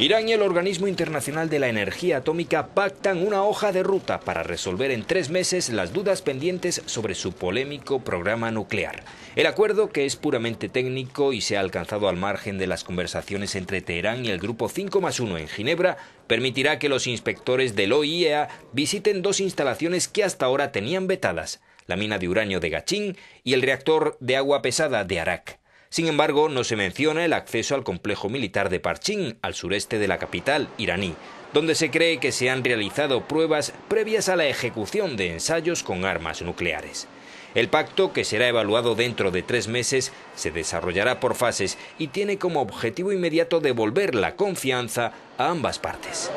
Irán y el Organismo Internacional de la Energía Atómica pactan una hoja de ruta para resolver en tres meses las dudas pendientes sobre su polémico programa nuclear. El acuerdo, que es puramente técnico y se ha alcanzado al margen de las conversaciones entre Teherán y el Grupo 5 más 1 en Ginebra, permitirá que los inspectores del OIEA visiten dos instalaciones que hasta ahora tenían vetadas, la mina de uranio de Gachín y el reactor de agua pesada de Arak. Sin embargo, no se menciona el acceso al complejo militar de Parchín, al sureste de la capital iraní, donde se cree que se han realizado pruebas previas a la ejecución de ensayos con armas nucleares. El pacto, que será evaluado dentro de tres meses, se desarrollará por fases y tiene como objetivo inmediato devolver la confianza a ambas partes.